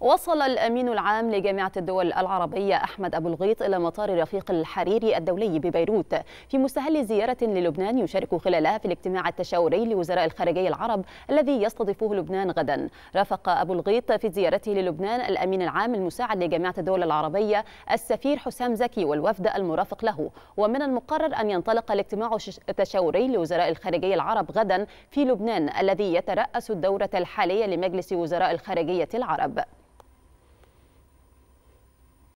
وصل الأمين العام لجامعة الدول العربية أحمد أبو الغيط إلى مطار رفيق الحريري الدولي ببيروت في مستهل زيارة للبنان يشارك خلالها في الاجتماع التشاوري لوزراء الخارجية العرب الذي يستضيفه لبنان غدا رافق أبو الغيط في زيارته للبنان الأمين العام المساعد لجامعة الدول العربية السفير حسام زكي والوفد المرافق له ومن المقرر أن ينطلق الاجتماع التشاوري لوزراء الخارجية العرب غدا في لبنان الذي يترأس الدورة الحالية لمجلس وزراء الخارجية العرب